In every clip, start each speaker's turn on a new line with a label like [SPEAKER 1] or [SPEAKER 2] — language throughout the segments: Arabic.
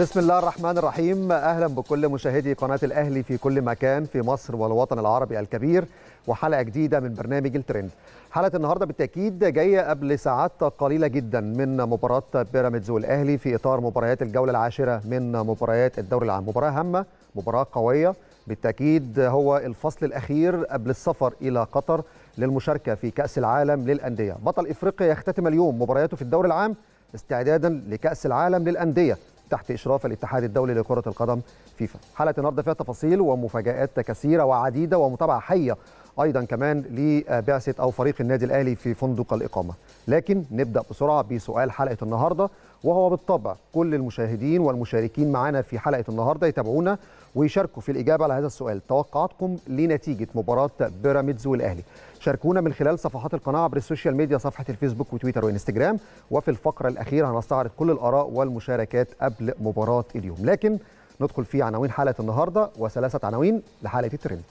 [SPEAKER 1] بسم الله الرحمن الرحيم اهلا بكل مشاهدي قناه الاهلي في كل مكان في مصر والوطن العربي الكبير وحلقه جديده من برنامج الترند حلقه النهارده بالتاكيد جايه قبل ساعات قليله جدا من مباراه بيراميدز والاهلي في اطار مباريات الجوله العاشره من مباريات الدوري العام مباراه هامه مباراه قويه بالتاكيد هو الفصل الاخير قبل السفر الى قطر للمشاركه في كاس العالم للانديه بطل افريقيا يختتم اليوم مبارياته في الدوري العام استعدادا لكاس العالم للانديه تحت إشراف الاتحاد الدولي لكرة القدم فيفا حلقة النهاردة فيها تفاصيل ومفاجآت كثيرة وعديدة ومتابعة حية أيضا كمان لبعثة أو فريق النادي الأهلي في فندق الإقامة لكن نبدأ بسرعة بسؤال حلقة النهاردة وهو بالطبع كل المشاهدين والمشاركين معنا في حلقة النهاردة يتابعونا ويشاركوا في الإجابة على هذا السؤال توقعاتكم لنتيجة مباراة بيراميدز والأهلي شاركونا من خلال صفحات القناه عبر السوشيال ميديا صفحه الفيسبوك وتويتر وانستجرام وفي الفقره الاخيره هنستعرض كل الاراء والمشاركات قبل مباراه اليوم لكن ندخل في عناوين حلقه النهارده وثلاثه عناوين لحلقه الترند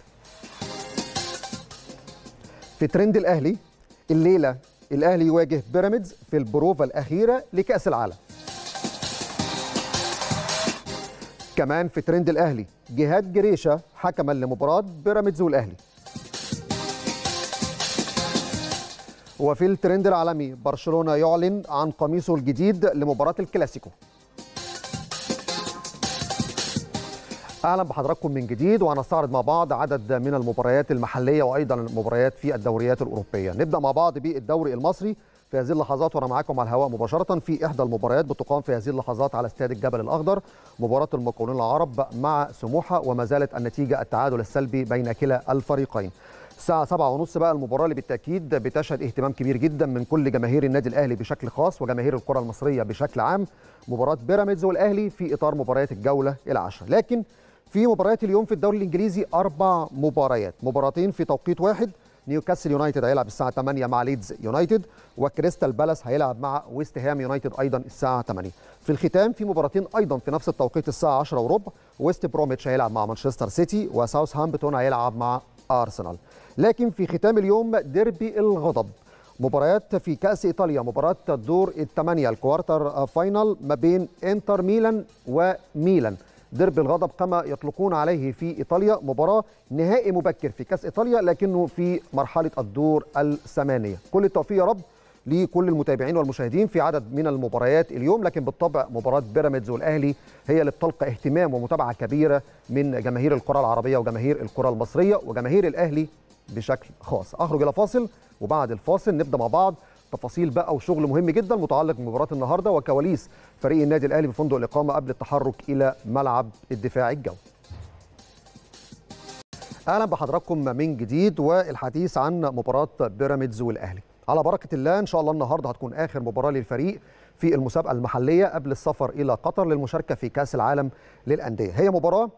[SPEAKER 1] في ترند الاهلي الليله الاهلي يواجه بيراميدز في البروفا الاخيره لكاس العالم كمان في ترند الاهلي جهاد جريشه حكما لمباراه بيراميدز والاهلي وفي الترند العالمي برشلونة يعلن عن قميصه الجديد لمباراة الكلاسيكو اهلا بحضراتكم من جديد وهنستعرض مع بعض عدد من المباريات المحليه وايضا المباريات في الدوريات الاوروبيه نبدا مع بعض بالدوري المصري في هذه اللحظات وانا معاكم على الهواء مباشره في احدى المباريات بتقام في هذه اللحظات على استاد الجبل الاخضر مباراه المقاولين العرب مع سموحه وما زالت النتيجه التعادل السلبي بين كلا الفريقين الساعه 7:30 بقى المباراه اللي بالتاكيد بتشهد اهتمام كبير جدا من كل جماهير النادي الاهلي بشكل خاص وجماهير الكره المصريه بشكل عام مباراه بيراميدز والاهلي في اطار مباريات الجوله العشره لكن في مباريات اليوم في الدوري الانجليزي اربع مباريات مباراتين في توقيت واحد نيوكاسل يونايتد هيلعب الساعه 8 مع ليدز يونايتد وكريستال بالاس هيلعب مع ويست هام يونايتد ايضا الساعه 8 في الختام في مباراتين ايضا في نفس التوقيت الساعه 10 وربع ويست بروميتش هيلعب مع مانشستر سيتي وساوثهامبتون هيلعب مع ارسنال لكن في ختام اليوم ديربي الغضب مباريات في كأس إيطاليا مباراة الدور الثمانية الكوارتر فاينل ما بين إنتر ميلان وميلان درب الغضب كما يطلقون عليه في إيطاليا مباراة نهائي مبكر في كأس إيطاليا لكنه في مرحلة الدور الثمانية كل التوفيق يا رب لكل المتابعين والمشاهدين في عدد من المباريات اليوم لكن بالطبع مباراة بيراميدز والأهلي هي اللي بتلقى اهتمام ومتابعة كبيرة من جماهير الكرة العربية وجماهير الكرة المصرية وجماهير الأهلي بشكل خاص اخرج الى فاصل وبعد الفاصل نبدا مع بعض تفاصيل بقى وشغل مهم جدا متعلق بمباراه النهارده وكواليس فريق النادي الاهلي في فندق الاقامه قبل التحرك الى ملعب الدفاع الجوي اهلا بحضراتكم من جديد والحديث عن مباراه بيراميدز والاهلي على بركه الله ان شاء الله النهارده هتكون اخر مباراه للفريق في المسابقه المحليه قبل السفر الى قطر للمشاركه في كاس العالم للانديه هي مباراه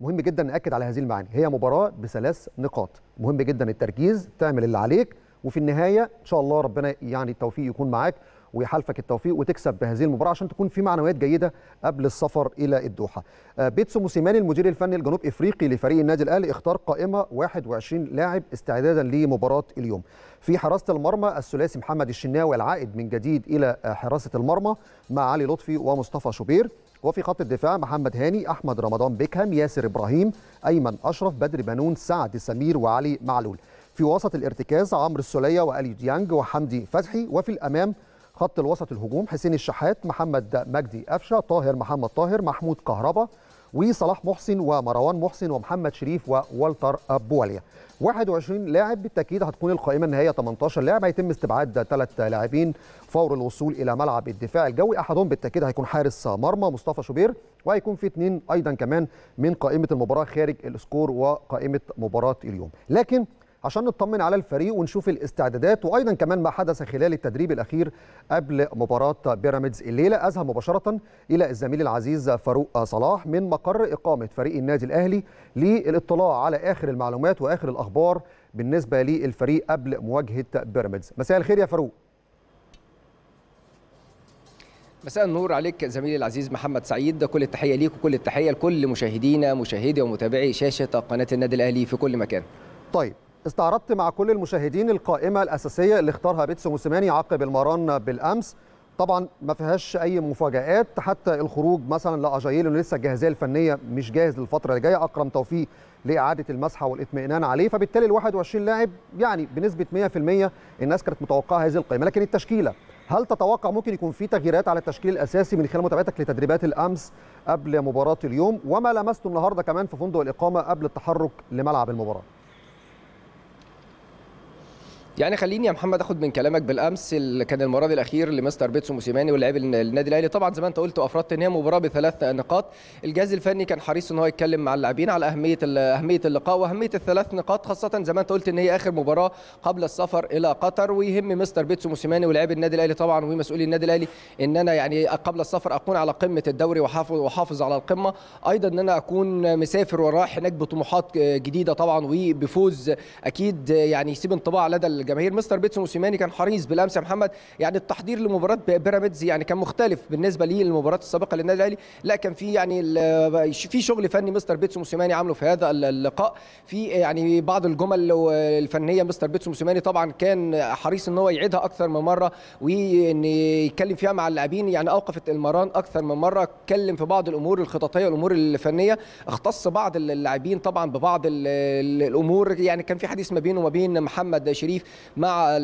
[SPEAKER 1] مهم جدا ناكد على هذه المعاني هي مباراه بثلاث نقاط مهم جدا التركيز تعمل اللي عليك وفي النهايه ان شاء الله ربنا يعني التوفيق يكون معاك ويحالفك التوفيق وتكسب بهذه المباراه عشان تكون في معنويات جيده قبل السفر الى الدوحه. آه، بيتسو موسيماني المدير الفني الجنوب افريقي لفريق النادي الاهلي اختار قائمه 21 لاعب استعدادا لمباراه اليوم. في حراسه المرمى الثلاثي محمد الشناوي العائد من جديد الى حراسه المرمى مع علي لطفي ومصطفى شوبير. وفي خط الدفاع محمد هاني احمد رمضان بيكهام ياسر ابراهيم ايمن اشرف بدر بنون سعد سمير وعلي معلول في وسط الارتكاز عمرو السوليه والي ديانج وحمدي فتحي وفي الامام خط الوسط الهجوم حسين الشحات محمد مجدي قفشه طاهر محمد طاهر محمود كهربا وصلاح محسن ومروان محسن ومحمد شريف ووالتر بواليا 21 لاعب بالتاكيد هتكون القائمه النهائيه 18 لاعب هيتم استبعاد ثلاث لاعبين فور الوصول الى ملعب الدفاع الجوي احدهم بالتاكيد هيكون حارس مرمى مصطفى شوبير وهيكون في اثنين ايضا كمان من قائمه المباراه خارج السكور وقائمه مباراه اليوم لكن عشان نطمن على الفريق ونشوف الاستعدادات وايضا كمان ما حدث خلال التدريب الاخير قبل مباراه بيراميدز الليله اذهب مباشره الى الزميل العزيز فاروق صلاح من مقر اقامه فريق النادي الاهلي للاطلاع على اخر المعلومات واخر الاخبار بالنسبه للفريق قبل مواجهه بيراميدز مساء الخير يا فاروق
[SPEAKER 2] مساء النور عليك زميلي العزيز محمد سعيد ده كل التحيه ليك وكل التحيه لكل مشاهدينا مشاهدي ومتابعي شاشه قناه النادي الاهلي في كل مكان
[SPEAKER 1] طيب استعرضت مع كل المشاهدين القائمة الأساسية اللي اختارها بيتسو موسيماني عقب المران بالأمس طبعا ما فيهاش أي مفاجآت حتى الخروج مثلا لأجايل اللي لسه الجاهزية الفنية مش جاهز للفترة اللي جاية أكرم توفيق لإعادة المسحة والإطمئنان عليه فبالتالي ال 21 لاعب يعني بنسبة 100% الناس كانت متوقعة هذه القائمة لكن التشكيلة هل تتوقع ممكن يكون في تغييرات على التشكيل الاساسي من خلال متابعتك لتدريبات الامس قبل مباراه اليوم وما لمسته النهارده كمان في فندق الاقامه قبل التحرك لملعب المباراه؟
[SPEAKER 2] يعني خليني يا محمد اخد من كلامك بالامس اللي كان المراد الاخير لمستر بيتسو موسيماني واللاعب النادي الاهلي طبعا زي ما انت قلت وافردت ان هي مباراه بثلاث نقاط الجهاز الفني كان حريص ان هو يتكلم مع اللاعبين على اهميه اهميه اللقاء واهميه الثلاث نقاط خاصه زي ما انت قلت ان هي اخر مباراه قبل السفر الى قطر ويهم مستر بيتسو موسيماني ولاعب النادي الاهلي طبعا ومسؤولي النادي الاهلي ان انا يعني قبل السفر اكون على قمه الدوري وحافظ وحافظ على القمه ايضا ان انا اكون مسافر ورايح هناك بطموحات جديده طبعا وبفوز اكيد يعني يسيب انطباع لدى الجماهير مستر بيتسو موسيماني كان حريص بالامس يا محمد يعني التحضير لمباراه بيراميدز يعني كان مختلف بالنسبه لي للمباراه السابقه للنادي الاهلي لا كان في يعني في شغل فني مستر بيتسو موسيماني عامله في هذا اللقاء في يعني بعض الجمل الفنيه مستر بيتسو موسيماني طبعا كان حريص ان هو يعيدها اكثر من مره وان يتكلم فيها مع اللاعبين يعني اوقفت المران اكثر من مره اتكلم في بعض الامور الخططيه والامور الفنيه اختص بعض اللاعبين طبعا ببعض الامور يعني كان في حديث ما بينه وما بين محمد شريف مع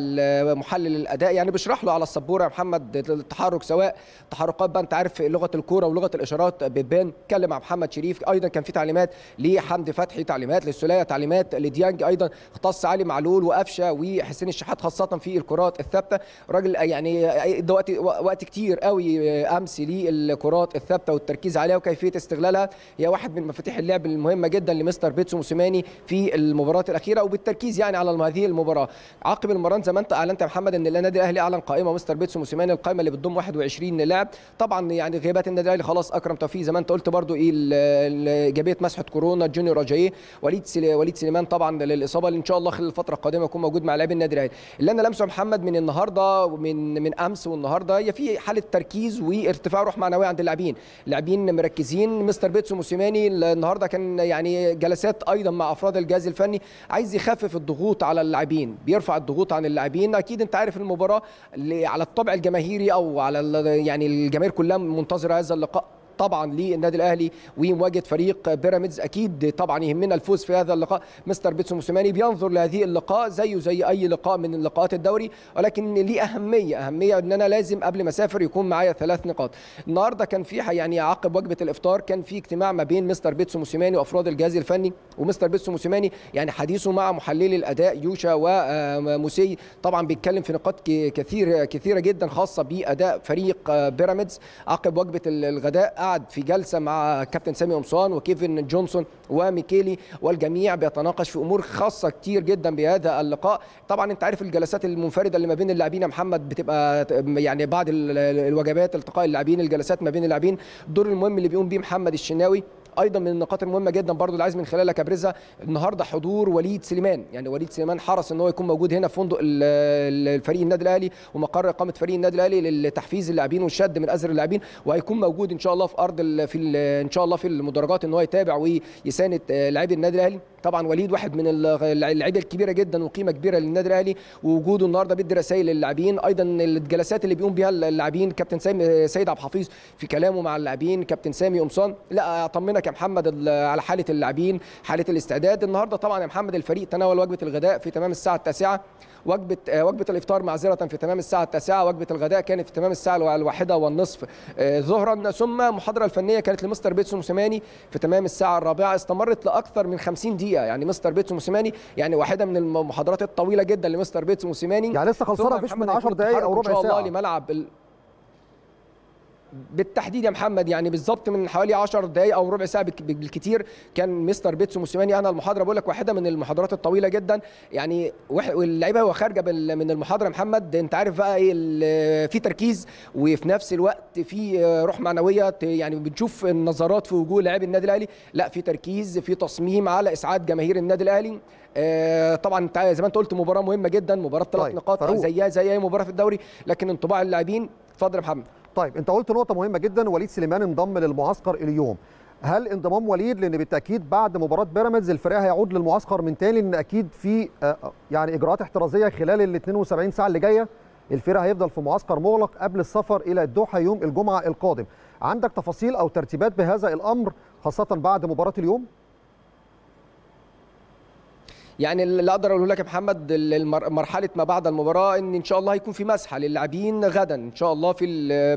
[SPEAKER 2] محلل الاداء يعني بيشرح له على السبوره يا محمد التحرك سواء تحركات بقى انت عارف لغه الكوره ولغه الاشارات بتبان اتكلم مع محمد شريف ايضا كان في تعليمات لحمدي فتحي تعليمات للسوليه تعليمات لديانج ايضا اختص علي معلول وقفشه وحسين الشحات خاصه في الكرات الثابته راجل يعني دلوقتي وقت وقت كتير قوي امس للكرات الثابته والتركيز عليها وكيفيه استغلالها هي واحد من مفاتيح اللعب المهمه جدا لمستر بيتسو موسيماني في المباراه الاخيره وبالتركيز يعني على هذه المباراه عقب المران زي ما انت اعلنت يا محمد ان النادي الاهلي اعلن قائمه مستر بيتسو موسيماني القائمه اللي بتضم 21 لاعب طبعا يعني غيابات النادي الاهلي خلاص اكرم توفيق زي ما انت قلت برضو ايه ايجابيه مسحه كورونا جوني راجيه وليد سلي وليد سليمان طبعا للاصابه اللي ان شاء الله خلال الفتره القادمه يكون موجود مع لاعبي النادي الاهلي اللي انا لمسه محمد من النهارده ومن من امس والنهارده هي في حاله تركيز وارتفاع روح معنويه عند اللاعبين اللاعبين مركزين مستر بيتسو موسيماني النهارده كان يعني جلسات ايضا مع افراد الجهاز الفني عايز يخفف الضغوط على اللاعبين بيرفع يرفع الضغوط عن اللاعبين اكيد انت عارف المباراه على الطبع الجماهيري او على يعني الجماهير كلها منتظره هذا اللقاء طبعا للنادي الاهلي ومواجهه فريق بيراميدز اكيد طبعا يهمنا الفوز في هذا اللقاء مستر بيتسو موسيماني بينظر لهذه اللقاء زيه زي اي لقاء من لقاءات الدوري ولكن ليه اهميه اهميه ان انا لازم قبل ما اسافر يكون معايا ثلاث نقاط النهارده كان في يعني عقب وجبه الافطار كان في اجتماع ما بين مستر بيتسو موسيماني وافراد الجهاز الفني ومستر بيتسو موسيماني يعني حديثه مع محللي الاداء يوشا وموسي آه، طبعا بيتكلم في نقاط كثير كثيره جدا خاصه باداء فريق آه، بيراميدز عقب وجبه الغداء قعد في جلسه مع كابتن سامي قمصان وكيفن جونسون وميكيلي والجميع بيتناقش في امور خاصه كتير جدا بهذا اللقاء طبعا انت عارف الجلسات المنفرده اللي ما بين اللاعبين يا محمد بتبقى يعني بعض الوجبات التقاء اللاعبين الجلسات ما بين اللاعبين الدور المهم اللي بيقوم بيه محمد الشناوي ايضا من النقاط المهمه جدا برضو اللي عايز من خلالها كبرزها النهارده حضور وليد سليمان يعني وليد سليمان حرص ان هو يكون موجود هنا في فندق الفريق النادي الاهلي ومقر اقامه فريق النادي الاهلي لتحفيز اللاعبين والشد من ازر اللاعبين وهيكون موجود ان شاء الله في ارض في ان شاء الله في المدرجات ان هو يتابع ويساند آه، لاعبي النادي الاهلي طبعا وليد واحد من اللعيبه الكبيره جدا وقيمه كبيره للنادي الاهلي ووجوده النهارده بيدي رسائل للاعبين ايضا الجلسات اللي بيقوم بها اللاعبين كابتن سامي سيد عبد الحفيظ في كلامه مع اللاعبين كابتن سامي قمصان لا اطمنك يا محمد على حاله اللاعبين حاله الاستعداد النهارده طبعا يا محمد الفريق تناول وجبه الغداء في تمام الساعه التاسعة وجبه آه، وجبه الافطار معذره في تمام الساعه التاسعة وجبه الغداء كانت في تمام الساعه الواحدة والنصف آه، ظهرا ثم المحاضره الفنيه كانت لمستر بيتسون موسيماني في تمام الساعه الرابعة استمرت لاكثر من 50 دقيقه الحقيقه يعني مستر بيتسو موسيماني يعني واحده من المحاضرات الطويله جدا لمستر بيتسو موسيماني يعني لسه خلصانه مفيش من 10 دقائق او ربع ساعه ان شاء الله لملعب بالتحديد يا محمد يعني بالظبط من حوالي 10 دقائق او ربع ساعه بالكتير كان مستر بيتسو موسيماني انا المحاضره بقول لك واحده من المحاضرات الطويله جدا يعني واللعيبه وهي خارجه من المحاضره محمد انت عارف بقى ايه في تركيز وفي نفس الوقت في روح معنويه يعني بتشوف النظرات في وجوه لاعبي النادي الاهلي لا في تركيز في تصميم على اسعاد جماهير النادي الاهلي آه، طبعا زي ما انت قلت مباراه مهمه جدا مباراه ثلاث طيب. نقاط زيها زي اي مباراه في الدوري لكن انطباع اللاعبين اتفضل يا محمد طيب انت قلت نقطه مهمه جدا وليد سليمان انضم للمعسكر
[SPEAKER 1] اليوم هل انضمام وليد لان بالتاكيد بعد مباراه بيراميدز الفريق هيعود للمعسكر من تاني لان اكيد في آه، آه، يعني اجراءات احترازيه خلال ال 72 ساعه اللي جايه الفريق هيفضل في معسكر مغلق قبل السفر الى الدوحه يوم الجمعه القادم عندك تفاصيل او ترتيبات بهذا الامر خاصه بعد مباراه اليوم
[SPEAKER 2] يعني اللي اقدر اقوله لك يا محمد مرحله ما بعد المباراه ان ان شاء الله هيكون في مسحه للاعبين غدا ان شاء الله في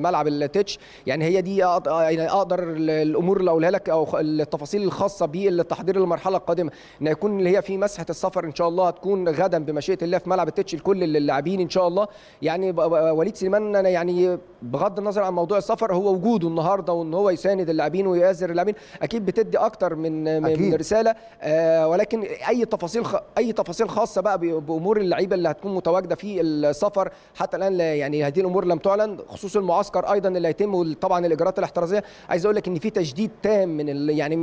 [SPEAKER 2] ملعب التتش يعني هي دي يعني اقدر الامور اللي اقولها لك او التفاصيل الخاصه بالتحضير للمرحله القادمه ان يكون اللي هي في مسحه السفر ان شاء الله هتكون غدا بمشيئه الله في ملعب التتش لكل اللاعبين ان شاء الله يعني وليد سليمان انا يعني بغض النظر عن موضوع السفر هو وجوده النهارده وان هو يساند اللاعبين ويؤازر اللاعبين اكيد بتدي اكتر من أكيد. من رساله آه، ولكن اي تفاصيل اي تفاصيل خاصه بقى بامور اللعيبه اللي هتكون متواجده في السفر حتى الان يعني هذه الامور لم تعلن خصوص المعسكر ايضا اللي هيتم طبعا الاجراءات الاحترازيه عايز اقول لك ان في تجديد تام من ال... يعني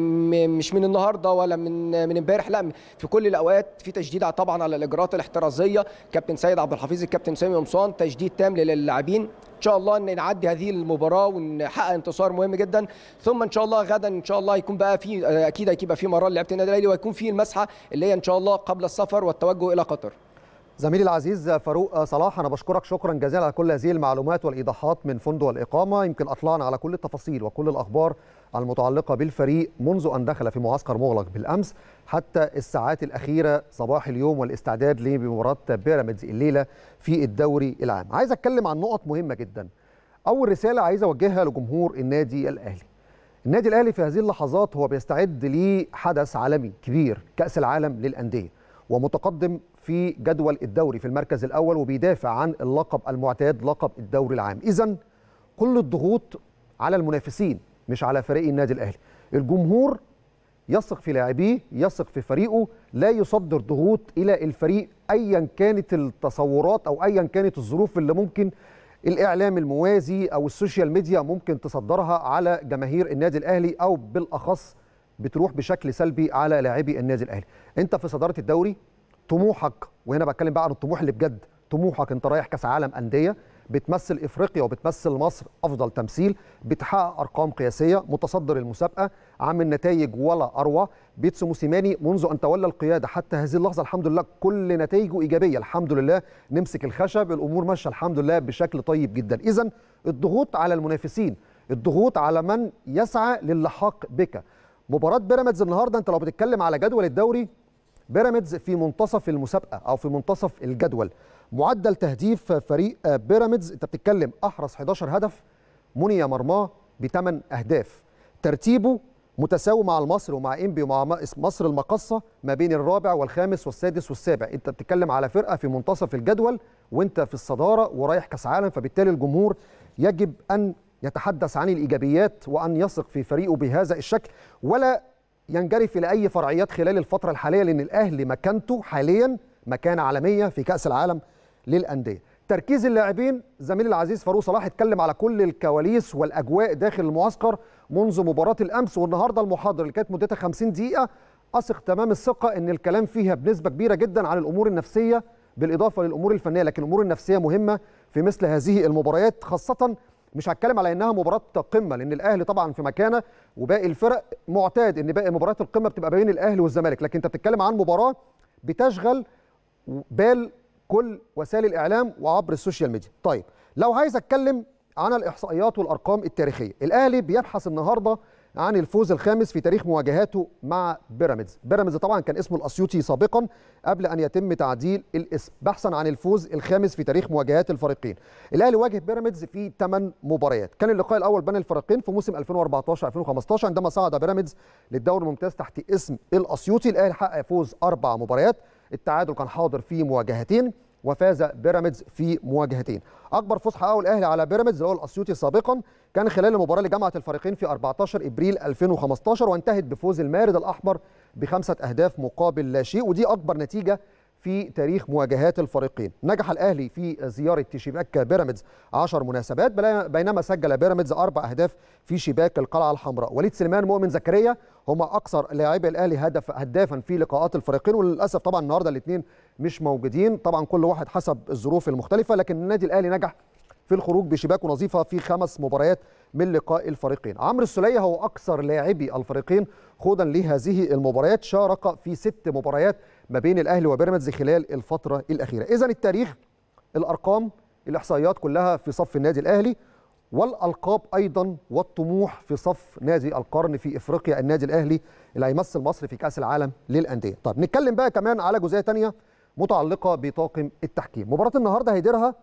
[SPEAKER 2] مش من النهارده ولا من من امبارح لا في كل الاوقات في تجديد طبعا على الاجراءات الاحترازيه كابتن سيد عبد الحفيظ الكابتن سامي قمصان تجديد تام للاعبين ان شاء الله ان نعدي هذه المباراه ونحقق انتصار مهم جدا ثم ان شاء الله غدا ان شاء الله يكون بقى في اكيد هيبقى في مباراه لعبه النادي الاهلي وهيكون في المسحه اللي هي ان شاء الله قبل السفر والتوجه الى قطر زميلي العزيز فاروق صلاح انا بشكرك شكرا جزيلا على كل
[SPEAKER 1] هذه المعلومات والايضاحات من فندق الاقامه يمكن اطلعنا على كل التفاصيل وكل الاخبار المتعلقه بالفريق منذ ان دخل في معسكر مغلق بالامس حتى الساعات الاخيره صباح اليوم والاستعداد لمباراه بيراميدز الليله في الدوري العام عايز اتكلم عن نقط مهمه جدا اول رساله عايز اوجهها لجمهور النادي الاهلي النادي الاهلي في هذه اللحظات هو بيستعد لحدث عالمي كبير كاس العالم للانديه ومتقدم في جدول الدوري في المركز الأول وبيدافع عن اللقب المعتاد لقب الدوري العام إذا كل الضغوط على المنافسين مش على فريق النادي الأهلي الجمهور يثق في لاعبيه يثق في فريقه لا يصدر ضغوط إلى الفريق أيا كانت التصورات أو أيا كانت الظروف اللي ممكن الإعلام الموازي أو السوشيال ميديا ممكن تصدرها على جماهير النادي الأهلي أو بالأخص بتروح بشكل سلبي على لاعبي النادي الاهلي انت في صداره الدوري طموحك وهنا بتكلم بقى عن الطموح اللي بجد طموحك انت رايح كاس عالم انديه بتمثل افريقيا وبتمثل مصر افضل تمثيل بتحقق ارقام قياسيه متصدر المسابقه عامل نتائج ولا اروع بيتسو موسيماني منذ ان تولى القياده حتى هذه اللحظه الحمد لله كل نتائجه ايجابيه الحمد لله نمسك الخشب الامور ماشيه الحمد لله بشكل طيب جدا اذا الضغوط على المنافسين الضغوط على من يسعى للحاق بك مباراه بيراميدز النهارده انت لو بتتكلم على جدول الدوري بيراميدز في منتصف المسابقه او في منتصف الجدول معدل تهديف فريق بيراميدز انت بتتكلم احرز 11 هدف مني مرماه بثمان اهداف ترتيبه متساوي مع المصري ومع انبي ومع مصر المقصه ما بين الرابع والخامس والسادس والسابع انت بتتكلم على فرقه في منتصف الجدول وانت في الصداره ورايح كاس عالم فبالتالي الجمهور يجب ان يتحدث عن الايجابيات وان يثق في فريقه بهذا الشكل ولا ينجرف الى اي فرعيات خلال الفتره الحاليه لان الاهلي مكانته حاليا مكانه عالميه في كاس العالم للانديه تركيز اللاعبين زميلي العزيز فاروق صلاح اتكلم على كل الكواليس والاجواء داخل المعسكر منذ مباراه الامس والنهارده المحاضره اللي كانت مدتها 50 دقيقه اثق تمام الثقه ان الكلام فيها بنسبه كبيره جدا عن الامور النفسيه بالاضافه للامور الفنيه لكن الامور النفسيه مهمه في مثل هذه المباريات خاصه مش هتكلم على انها مباراه قمه لان الاهلي طبعا في مكانه وباقي الفرق معتاد ان باقي مباريات القمه بتبقى بين الاهلي والزمالك لكن انت بتتكلم عن مباراه بتشغل بال كل وسائل الاعلام وعبر السوشيال ميديا طيب لو عايز اتكلم عن الاحصائيات والارقام التاريخيه الاهلي بيبحث النهارده عن الفوز الخامس في تاريخ مواجهاته مع بيراميدز بيراميدز طبعا كان اسمه الاسيوطي سابقا قبل ان يتم تعديل الاسم بحثا عن الفوز الخامس في تاريخ مواجهات الفريقين الاهلي واجه بيراميدز في 8 مباريات كان اللقاء الاول بين الفريقين في موسم 2014 2015 عندما صعد بيراميدز للدوري الممتاز تحت اسم الاسيوطي الاهلي حقق فوز اربع مباريات التعادل كان حاضر في مواجهتين وفاز بيراميدز في مواجهتين اكبر فوز حققه الاهلي على بيراميدز اللي هو الاسيوطي سابقا كان خلال المباراه اللي جمعت الفريقين في 14 ابريل 2015 وانتهت بفوز المارد الاحمر بخمسه اهداف مقابل لا شيء ودي اكبر نتيجه في تاريخ مواجهات الفريقين نجح الاهلي في زياره شباك بيراميدز 10 مناسبات بينما سجل بيراميدز اربع اهداف في شباك القلعه الحمراء وليد سليمان مؤمن زكريا هما اكثر لاعبي الاهلي هدف هدافا في لقاءات الفريقين وللاسف طبعا النهارده الاثنين مش موجودين طبعا كل واحد حسب الظروف المختلفه لكن النادي الاهلي نجح في الخروج بشباكه نظيفه في خمس مباريات من لقاء الفريقين عمرو السليه هو اكثر لاعبي الفريقين خوضا لهذه المباريات شارك في ست مباريات ما بين الاهلي وبيراميدز خلال الفتره الاخيره اذا التاريخ الارقام الاحصائيات كلها في صف النادي الاهلي والالقاب ايضا والطموح في صف نادي القرن في افريقيا النادي الاهلي اللي هيمثل مصر في كاس العالم للانديه طب نتكلم بقى كمان على جزئيه ثانيه متعلقه بطاقم التحكيم مباراه النهارده هيديرها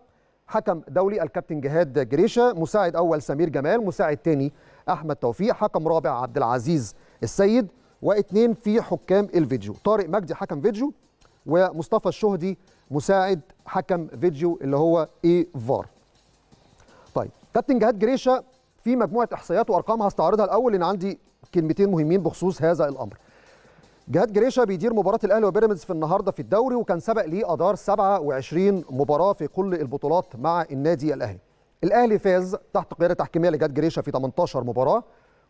[SPEAKER 1] حكم دولي الكابتن جهاد جريشه مساعد اول سمير جمال مساعد تاني احمد توفيق حكم رابع عبد العزيز السيد واثنين في حكام الفيديو طارق مجدي حكم فيديو ومصطفى الشهدي مساعد حكم فيديو اللي هو اي فار طيب كابتن جهاد جريشه في مجموعه احصائيات وارقام هستعرضها الاول لان عندي كلمتين مهمين بخصوص هذا الامر جهاد جريشه بيدير مباراه الاهلي وبيراميدز في النهارده في الدوري وكان سبق ليه ادار 27 مباراه في كل البطولات مع النادي الاهلي. الاهلي فاز تحت قياده تحكيميه لجهاد جريشه في 18 مباراه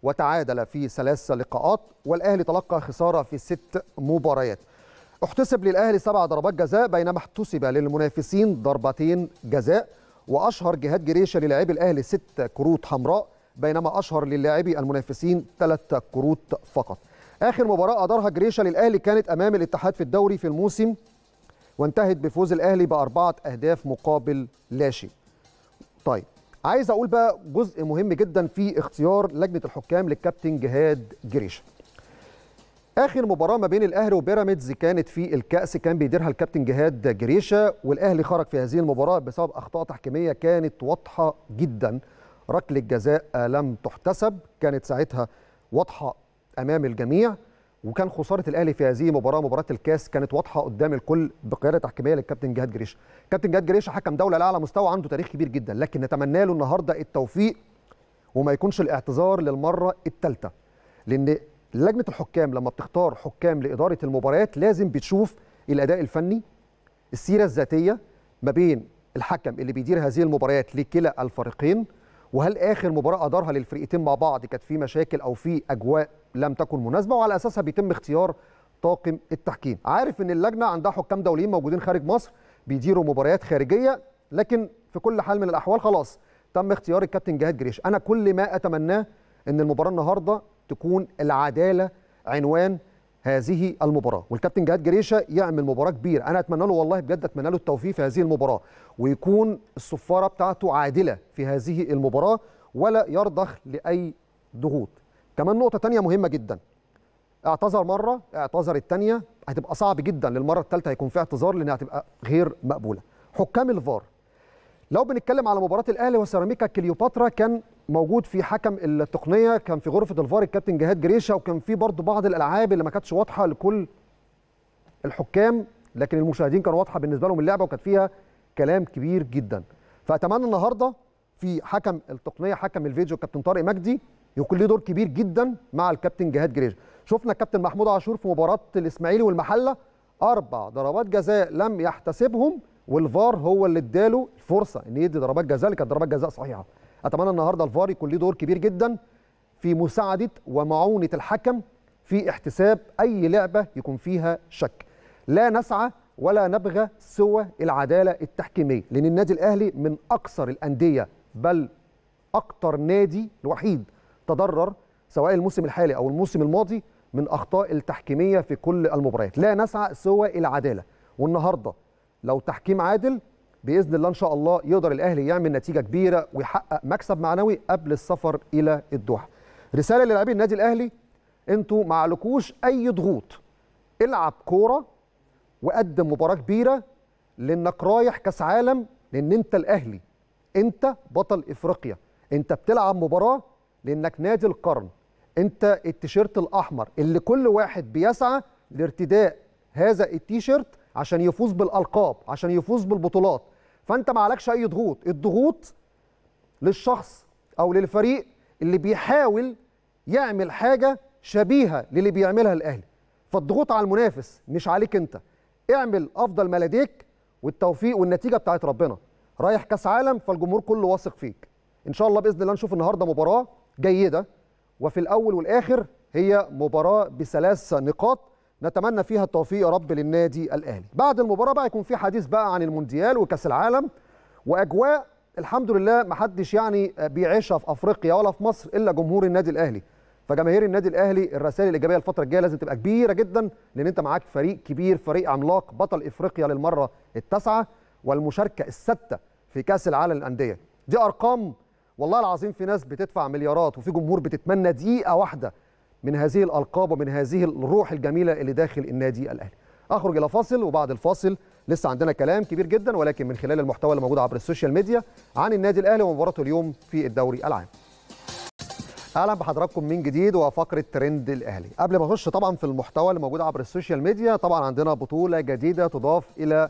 [SPEAKER 1] وتعادل في ثلاث لقاءات والاهلي تلقى خساره في ست مباريات. احتسب للاهلي سبع ضربات جزاء بينما احتسب للمنافسين ضربتين جزاء واشهر جهاد جريشه للاعبي الاهلي ست كروت حمراء بينما اشهر للاعبي المنافسين ثلاث كروت فقط. اخر مباراه ادارها جريشه للاهلي كانت امام الاتحاد في الدوري في الموسم وانتهت بفوز الاهلي باربعه اهداف مقابل لا شيء طيب عايز اقول بقى جزء مهم جدا في اختيار لجنه الحكام للكابتن جهاد جريشه اخر مباراه ما بين الاهلي وبيراميدز كانت في الكاس كان بيديرها الكابتن جهاد جريشه والاهلي خرج في هذه المباراه بسبب اخطاء تحكيميه كانت واضحه جدا ركله جزاء لم تحتسب كانت ساعتها واضحه امام الجميع وكان خساره الاهلي في هذه المباراه مباراه الكاس كانت واضحه قدام الكل بقياده تحكيميه للكابتن جهاد جريشه كابتن جهاد جريشه حكم دوله لاعلى مستوى عنده تاريخ كبير جدا لكن نتمنى له النهارده التوفيق وما يكونش الاعتذار للمره الثالثه لان لجنه الحكام لما بتختار حكام لاداره المباريات لازم بتشوف الاداء الفني السيره الذاتيه ما بين الحكم اللي بيدير هذه المباريات لكلا الفريقين وهل اخر مباراه ادارها للفرقتين مع بعض كانت في مشاكل او في اجواء لم تكن مناسبه وعلى اساسها بيتم اختيار طاقم التحكيم عارف ان اللجنه عندها حكام دوليين موجودين خارج مصر بيديروا مباريات خارجيه لكن في كل حال من الاحوال خلاص تم اختيار الكابتن جهاد جريش انا كل ما اتمناه ان المباراه النهارده تكون العداله عنوان هذه المباراه والكابتن جهاد جريشه يعمل مباراه كبيره انا اتمنى له والله بجد اتمنى له التوفيق في هذه المباراه ويكون الصفاره بتاعته عادله في هذه المباراه ولا يرضخ لاي ضغوط كمان نقطه ثانيه مهمه جدا اعتذر مره اعتذر الثانيه هتبقى صعب جدا للمره الثالثه هيكون في اعتذار لانها هتبقى غير مقبوله حكام الفار لو بنتكلم على مباراه الاهلي وسيراميكا كليوباترا كان موجود في حكم التقنيه كان في غرفه الفار الكابتن جهاد جريشه وكان في برضه بعض الالعاب اللي ما كانتش واضحه لكل الحكام لكن المشاهدين كانوا واضحه بالنسبه لهم اللعبه وكانت فيها كلام كبير جدا فاتمنى النهارده في حكم التقنيه حكم الفيديو الكابتن طارق مجدي يكون له دور كبير جدا مع الكابتن جهاد جريشه شفنا الكابتن محمود عاشور في مباراه الاسماعيلي والمحله اربع ضربات جزاء لم يحتسبهم والفار هو اللي اداله الفرصه ان يدي ضربات جزاء اللي كانت ضربات جزاء صحيحه اتمنى النهارده الفار يكون ليه دور كبير جدا في مساعده ومعونه الحكم في احتساب اي لعبه يكون فيها شك لا نسعى ولا نبغى سوى العداله التحكيميه لان النادي الاهلي من اكثر الانديه بل اكثر نادي الوحيد تضرر سواء الموسم الحالي او الموسم الماضي من اخطاء التحكيميه في كل المباريات لا نسعى سوى العداله والنهارده لو تحكيم عادل باذن الله ان شاء الله يقدر الاهلي يعمل نتيجه كبيره ويحقق مكسب معنوي قبل السفر الى الدوحه. رساله للاعبي النادي الاهلي انتوا ما عليكوش اي ضغوط. العب كوره وقدم مباراه كبيره لانك رايح كاس عالم لان انت الاهلي. انت بطل افريقيا. انت بتلعب مباراه لانك نادي القرن. انت التيشيرت الاحمر اللي كل واحد بيسعى لارتداء هذا التيشيرت عشان يفوز بالالقاب عشان يفوز بالبطولات فانت ما عليكش اي ضغوط الضغوط للشخص او للفريق اللي بيحاول يعمل حاجه شبيهه للي بيعملها الاهلي فالضغوط على المنافس مش عليك انت اعمل افضل ما لديك والتوفيق والنتيجه بتاعت ربنا رايح كاس عالم فالجمهور كله واثق فيك ان شاء الله باذن الله نشوف النهارده مباراه جيده وفي الاول والاخر هي مباراه بثلاث نقاط نتمنى فيها التوفيق يا رب للنادي الاهلي بعد المباراه بقى يكون في حديث بقى عن المونديال وكاس العالم واجواء الحمد لله ما حدش يعني بيعيشها في افريقيا ولا في مصر الا جمهور النادي الاهلي فجماهير النادي الاهلي الرسائل الايجابيه الفتره الجايه لازم تبقى كبيره جدا لان انت معاك فريق كبير فريق عملاق بطل افريقيا للمره التاسعه والمشاركه السادسه في كاس العالم للانديه دي ارقام والله العظيم في ناس بتدفع مليارات وفي جمهور بتتمنى دقيقه واحده من هذه الألقاب ومن هذه الروح الجميلة اللي داخل النادي الأهلي أخرج إلى فاصل وبعد الفاصل لسه عندنا كلام كبير جدا ولكن من خلال المحتوى اللي موجود عبر السوشيال ميديا عن النادي الأهلي ومباراته اليوم في الدوري العام اهلا بحضراتكم من جديد وفقره ترند الاهلي قبل ما اخش طبعا في المحتوى اللي موجود عبر السوشيال ميديا طبعا عندنا بطوله جديده تضاف الى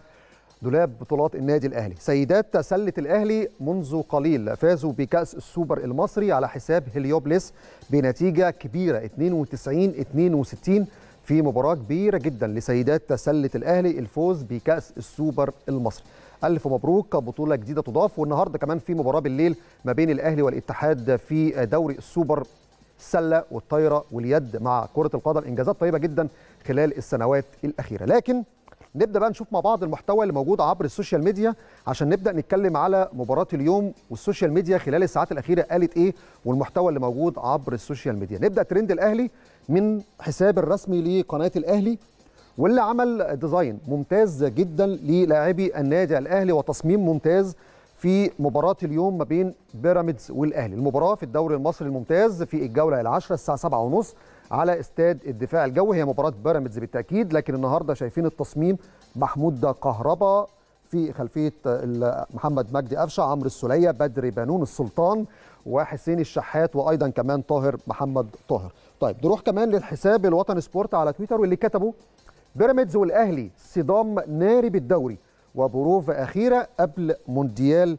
[SPEAKER 1] دولاب بطولات النادي الاهلي سيدات سله الاهلي منذ قليل فازوا بكاس السوبر المصري على حساب هليوبلس بنتيجه كبيره 92 62 في مباراه كبيره جدا لسيدات سله الاهلي الفوز بكاس السوبر المصري الف مبروك بطوله جديده تضاف والنهارده كمان في مباراه بالليل ما بين الاهلي والاتحاد في دوري السوبر السله والطايره واليد مع كره القدم انجازات طيبه جدا خلال السنوات الاخيره لكن نبدا بقى نشوف مع بعض المحتوى اللي موجود عبر السوشيال ميديا عشان نبدا نتكلم على مباراه اليوم والسوشيال ميديا خلال الساعات الاخيره قالت ايه والمحتوى اللي موجود عبر السوشيال ميديا نبدا ترند الاهلي من حساب الرسمي لقناه الاهلي واللي عمل ديزاين ممتاز جدا للاعبي النادي الاهلي وتصميم ممتاز في مباراة اليوم ما بين بيراميدز والأهلي المباراة في الدوري المصري الممتاز في الجولة العاشرة الساعة 7:30 على استاد الدفاع الجوي هي مباراه بيراميدز بالتاكيد لكن النهارده شايفين التصميم محمود كهربا في خلفيه محمد مجدي قفشه عمرو السوليه بدري بانون السلطان وحسين الشحات وايضا كمان طاهر محمد طاهر طيب نروح كمان للحساب الوطن سبورت على تويتر واللي كتبوا بيراميدز والاهلي صدام ناري بالدوري وبروف اخيره قبل مونديال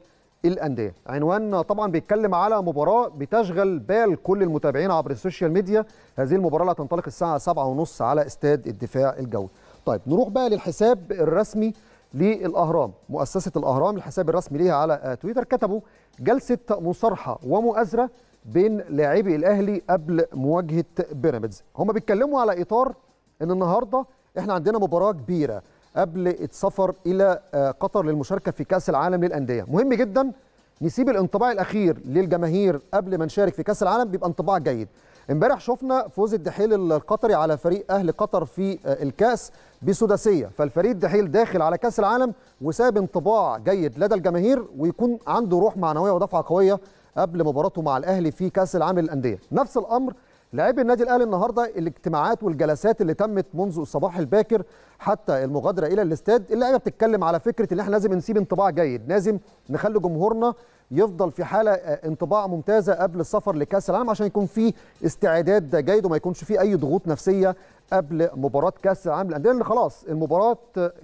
[SPEAKER 1] الانديه عنوان طبعا بيتكلم على مباراه بتشغل بال كل المتابعين عبر السوشيال ميديا هذه المباراه اللي هتنطلق الساعه 7:30 على استاد الدفاع الجوي طيب نروح بقى للحساب الرسمي للاهرام مؤسسه الاهرام الحساب الرسمي ليها على تويتر كتبوا جلسه مصارحه ومؤازره بين لاعبي الاهلي قبل مواجهه بيراميدز هم بيتكلموا على اطار ان النهارده احنا عندنا مباراه كبيره قبل السفر الى آه، قطر للمشاركه في كاس العالم للانديه مهم جدا نسيب الانطباع الاخير للجماهير قبل ما نشارك في كاس العالم بيبقى انطباع جيد امبارح شفنا فوز الدحيل القطري على فريق اهل قطر في آه، الكاس بسداسيه فالفريق الدحيل داخل على كاس العالم وساب انطباع جيد لدى الجماهير ويكون عنده روح معنويه ودفعه قويه قبل مباراته مع الاهلي في كاس العالم للانديه نفس الامر لاعبي النادي الاهلي النهارده الاجتماعات والجلسات اللي تمت منذ الصباح الباكر حتى المغادره الى الاستاد اللعيبه بتتكلم على فكره ان احنا لازم نسيب انطباع جيد لازم نخلي جمهورنا يفضل في حاله آه، انطباع ممتازه قبل السفر لكاس العالم عشان يكون في استعداد جيد وما يكونش في اي ضغوط نفسيه قبل مباراه كاس العالم للانديه لان خلاص المباراه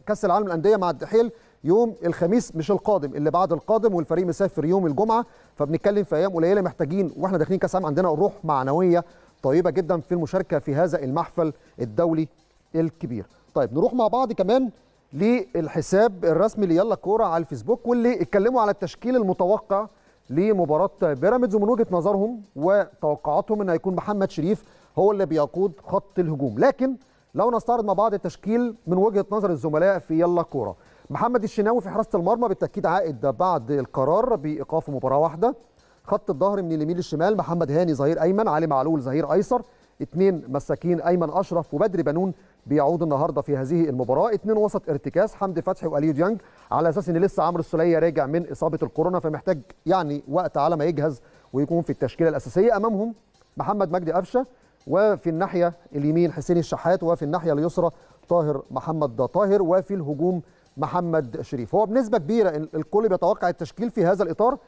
[SPEAKER 1] كاس العالم للانديه مع الدحيل يوم الخميس مش القادم اللي بعد القادم والفريق مسافر يوم الجمعه فبنتكلم في ايام قليله محتاجين واحنا داخلين كاس العالم عندنا روح معنويه طيبه جدا في المشاركه في هذا المحفل الدولي الكبير طيب نروح مع بعض كمان للحساب الرسمي ليلا كوره على الفيسبوك واللي اتكلموا على التشكيل المتوقع لمباراه بيراميدز ومن وجهه نظرهم وتوقعاتهم ان هيكون محمد شريف هو اللي بيقود خط الهجوم لكن لو نستعرض مع بعض التشكيل من وجهه نظر الزملاء في يلا كوره محمد الشناوي في حراسه المرمى بالتاكيد عائد بعد القرار بايقاف مباراه واحده خط الظهر من اليمين للشمال محمد هاني ظهير ايمن علي معلول ظهير ايسر اثنين مساكين ايمن اشرف وبدر بنون بيعود النهارده في هذه المباراه اثنين وسط ارتكاز حمدي فتحي واليو ديانج على اساس ان لسه عمرو السوليه راجع من اصابه الكورونا فمحتاج يعني وقت على ما يجهز ويكون في التشكيله الاساسيه امامهم محمد مجدي قفشه وفي الناحيه اليمين حسين الشحات وفي الناحيه اليسرى طاهر محمد طاهر وفي الهجوم محمد شريف هو بنسبه كبيره الكل بيتوقع التشكيل في هذا الاطار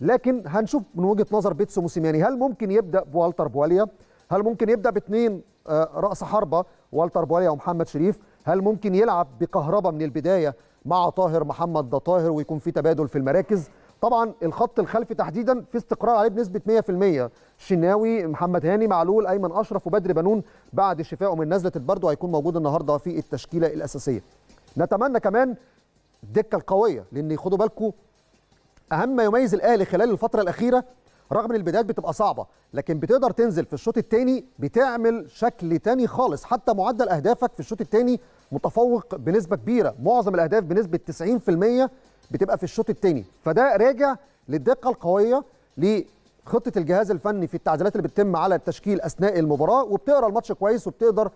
[SPEAKER 1] لكن هنشوف من وجهه نظر بيتسو موسيماني هل ممكن يبدا بوالتر بواليا هل ممكن يبدا باثنين آه، راس حربه والتر بواليا ومحمد شريف هل ممكن يلعب بكهرباء من البدايه مع طاهر محمد ده طاهر ويكون في تبادل في المراكز طبعا الخط الخلفي تحديدا في استقرار عليه بنسبه 100% شناوي محمد هاني معلول ايمن اشرف وبدر بنون بعد شفائه من نزله البرد وهيكون موجود النهارده في التشكيله الاساسيه نتمنى كمان الدكه القويه لان خدوا بالكم اهم ما يميز الاهلي خلال الفتره الاخيره رغم ان البدايات بتبقى صعبه لكن بتقدر تنزل في الشوط الثاني بتعمل شكل تاني خالص حتى معدل اهدافك في الشوط الثاني متفوق بنسبه كبيره معظم الاهداف بنسبه 90% بتبقى في الشوط الثاني فده راجع للدقه القويه لخطه الجهاز الفني في التعديلات اللي بتتم على التشكيل اثناء المباراه وبتقرا الماتش كويس وبتقدر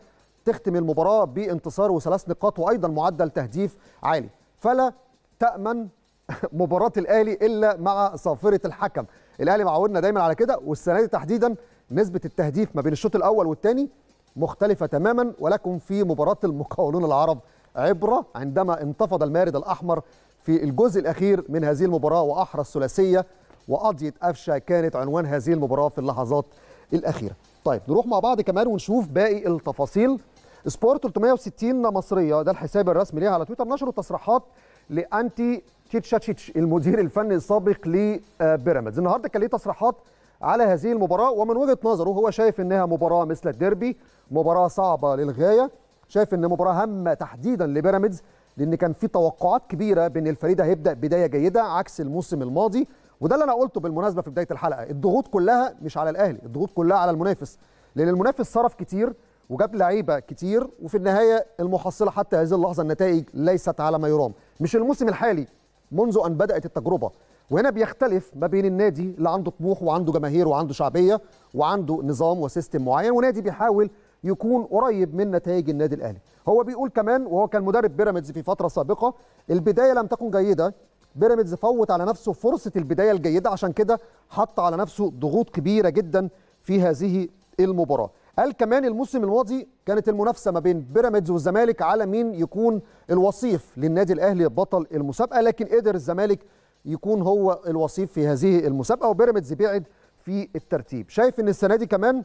[SPEAKER 1] تختم المباراه بانتصار وثلاث نقاط وايضا معدل تهديف عالي فلا تامن مباراه الاهلي الا مع صافره الحكم الاهلي معودنا دايما على كده والسنه دي تحديدا نسبه التهديف ما بين الشوط الاول والثاني مختلفه تماما ولكن في مباراه المقاولون العرب عبره عندما انتفض المارد الاحمر في الجزء الاخير من هذه المباراه واحرى الثلاثيه وقضيه قفشه كانت عنوان هذه المباراه في اللحظات الاخيره. طيب نروح مع بعض كمان ونشوف باقي التفاصيل. سبورت 360 مصريه ده الحساب الرسمي ليها على تويتر نشروا تصريحات لانتي تيتشاتشيتش المدير الفني السابق لبيراميدز النهارده كان ليه تصريحات على هذه المباراه ومن وجهه نظره هو شايف انها مباراه مثل الديربي مباراه صعبه للغايه شايف ان مباراه هامه تحديدا لبيراميدز لان كان في توقعات كبيره بان الفريق ده هيبدا بدايه جيده عكس الموسم الماضي وده اللي انا قلته بالمناسبه في بدايه الحلقه الضغوط كلها مش على الاهلي الضغوط كلها على المنافس لان المنافس صرف كتير وجاب لعيبه كتير وفي النهايه المحصله حتى هذه اللحظه النتائج ليست على ما يرام مش الموسم الحالي منذ أن بدأت التجربة وهنا بيختلف ما بين النادي اللي عنده طموح وعنده جماهير وعنده شعبية وعنده نظام وسيستم معين ونادي بيحاول يكون قريب من نتائج النادي الأهلي هو بيقول كمان وهو كان مدرب بيراميدز في فترة سابقة البداية لم تكن جيدة بيراميدز فوت على نفسه فرصة البداية الجيدة عشان كده حط على نفسه ضغوط كبيرة جدا في هذه المباراة قال كمان الموسم الماضي كانت المنافسه ما بين بيراميدز والزمالك على مين يكون الوصيف للنادي الاهلي بطل المسابقه لكن قدر الزمالك يكون هو الوصيف في هذه المسابقه وبيراميدز بعد في الترتيب شايف ان السنه دي كمان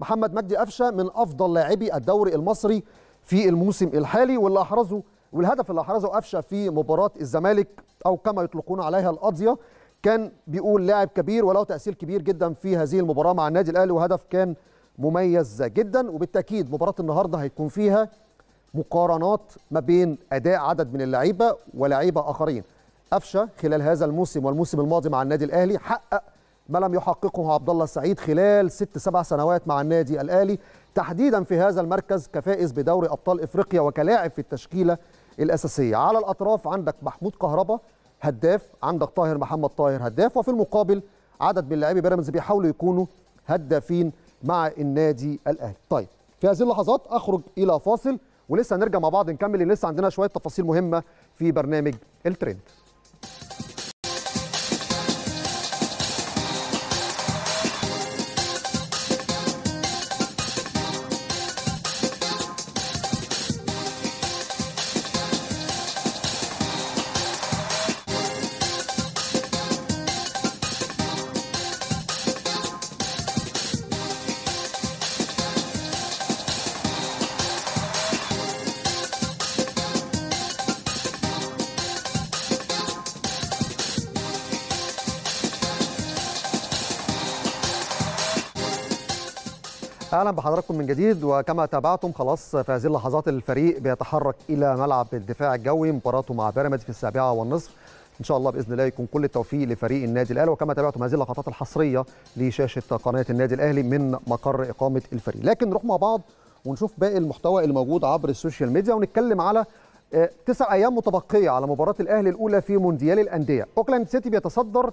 [SPEAKER 1] محمد مجدي قفشه من افضل لاعبي الدوري المصري في الموسم الحالي واللي احرزه والهدف اللي احرزه قفشه في مباراه الزمالك او كما يطلقون عليها القاضيه كان بيقول لاعب كبير وله تاثير كبير جدا في هذه المباراه مع النادي الاهلي وهدف كان مميز جدا وبالتاكيد مباراه النهارده هيكون فيها مقارنات ما بين اداء عدد من اللعيبه ولاعيبه اخرين قفشه خلال هذا الموسم والموسم الماضي مع النادي الاهلي حقق ما لم يحققه عبد الله السعيد خلال ست سبع سنوات مع النادي الاهلي تحديدا في هذا المركز كفائز بدوري ابطال افريقيا وكلاعب في التشكيله الاساسيه على الاطراف عندك محمود كهربا هداف عندك طاهر محمد طاهر هداف وفي المقابل عدد من لاعبي بيراميدز بيحاولوا يكونوا هدافين مع النادي الاهلي طيب في هذه اللحظات اخرج الى فاصل ولسه هنرجع مع بعض نكمل لسه عندنا شويه تفاصيل مهمه في برنامج الترند اهلا بحضراتكم من جديد وكما تابعتم خلاص في هذه اللحظات الفريق بيتحرك الى ملعب الدفاع الجوي مباراته مع بيراميدز في السابعه والنصف ان شاء الله باذن الله يكون كل التوفيق لفريق النادي الاهلي وكما تابعتم هذه اللقطات الحصريه لشاشه قناه النادي الاهلي من مقر اقامه الفريق لكن نروح مع بعض ونشوف باقي المحتوى الموجود عبر السوشيال ميديا ونتكلم على آه، تسع ايام متبقيه على مباراه الاهلي الاولى في مونديال الانديه اوكلاند سيتي بيتصدر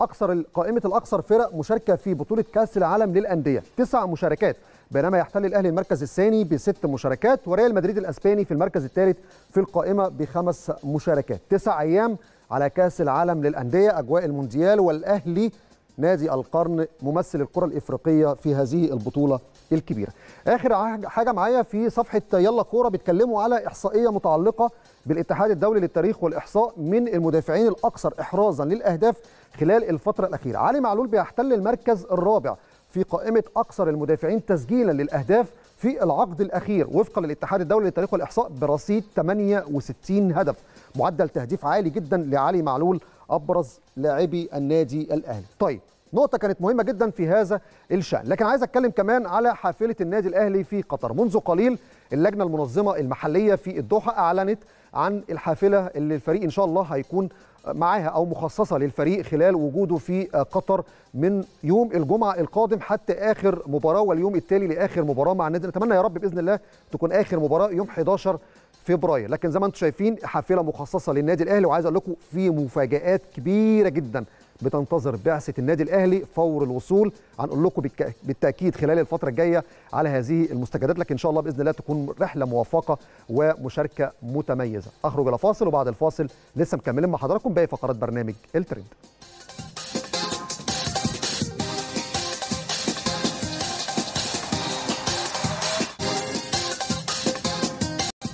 [SPEAKER 1] اكثر قائمه الاكثر فرق مشاركه في بطوله كاس العالم للانديه تسع مشاركات بينما يحتل الاهلي المركز الثاني بست مشاركات وريال مدريد الاسباني في المركز الثالث في القائمه بخمس مشاركات تسع ايام على كاس العالم للانديه اجواء المونديال والاهلي نادي القرن ممثل الكره الافريقيه في هذه البطوله الكبيره اخر حاجه معايا في صفحه يلا كوره بيتكلموا على احصائيه متعلقه بالاتحاد الدولي للتاريخ والاحصاء من المدافعين الاكثر احرازا للاهداف خلال الفتره الاخيره علي معلول بيحتل المركز الرابع في قائمه اكثر المدافعين تسجيلا للاهداف في العقد الاخير وفقا للاتحاد الدولي للتاريخ والاحصاء برصيد 68 هدف معدل تهديف عالي جدا لعلي معلول ابرز لاعبي النادي الاهلي طيب نقطة كانت مهمة جدا في هذا الشأن، لكن عايز أتكلم كمان على حافلة النادي الأهلي في قطر، منذ قليل اللجنة المنظمة المحلية في الدوحة أعلنت عن الحافله اللي الفريق ان شاء الله هيكون معاها او مخصصه للفريق خلال وجوده في قطر من يوم الجمعه القادم حتى اخر مباراه واليوم التالي لاخر مباراه مع النادي نتمنى يا رب باذن الله تكون اخر مباراه يوم 11 فبراير لكن زي ما انتم شايفين حافله مخصصه للنادي الاهلي وعايز اقول لكم في مفاجات كبيره جدا بتنتظر بعثه النادي الاهلي فور الوصول هنقول لكم بالتاكيد خلال الفتره الجايه على هذه المستجدات لكن ان شاء الله باذن الله تكون رحله موفقه ومشاركه متميزه اخرج الى فاصل وبعد الفاصل لسه مكملين مع حضراتكم باقي فقرات برنامج الترند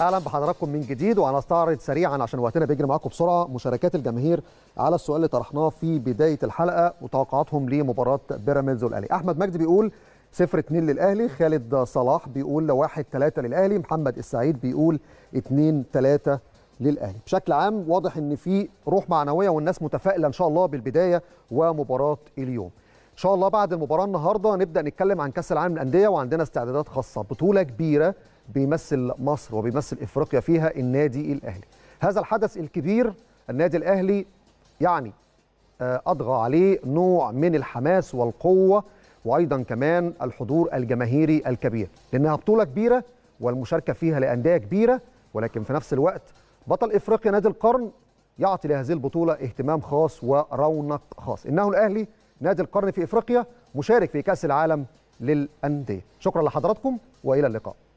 [SPEAKER 1] اهلا بحضراتكم من جديد وهنستعرض سريعا عشان وقتنا بيجري معاكم بسرعه مشاركات الجماهير على السؤال اللي طرحناه في بدايه الحلقه وتوقعاتهم لمباراه بيراميدز والاهلي احمد مجدي بيقول 0 2 للاهلي خالد صلاح بيقول 1 3 للاهلي محمد السعيد بيقول 2 3 للاهلي بشكل عام واضح ان في روح معنويه والناس متفائله ان شاء الله بالبدايه ومباراه اليوم ان شاء الله بعد المباراه النهارده نبدا نتكلم عن كاس العالم للانديه وعندنا استعدادات خاصه بطوله كبيره بيمثل مصر وبيمثل افريقيا فيها النادي الاهلي. هذا الحدث الكبير النادي الاهلي يعني آه، اضغى عليه نوع من الحماس والقوه وايضا كمان الحضور الجماهيري الكبير لانها بطوله كبيره والمشاركه فيها لانديه كبيره ولكن في نفس الوقت بطل افريقيا نادي القرن يعطي لهذه البطوله اهتمام خاص ورونق خاص انه الاهلي نادي القرن في افريقيا مشارك في كاس العالم للانديه شكرا لحضراتكم والى اللقاء